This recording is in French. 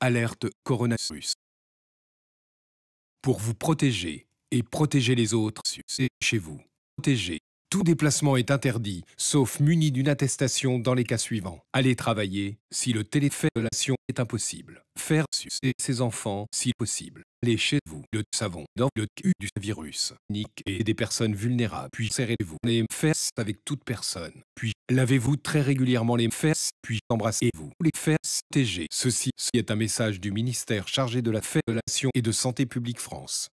Alerte coronavirus. Pour vous protéger et protéger les autres, c'est chez vous. Protéger tout déplacement est interdit, sauf muni d'une attestation dans les cas suivants. Aller travailler, si le télétravail est impossible. Faire sucer ses enfants, si possible. Allez chez vous, le savon, dans le cul du virus. Niquez et des personnes vulnérables. Puis serrez-vous les fesses avec toute personne. Puis lavez-vous très régulièrement les fesses, puis embrassez-vous les fesses TG. Ceci est un message du ministère chargé de la fédération et de Santé publique France.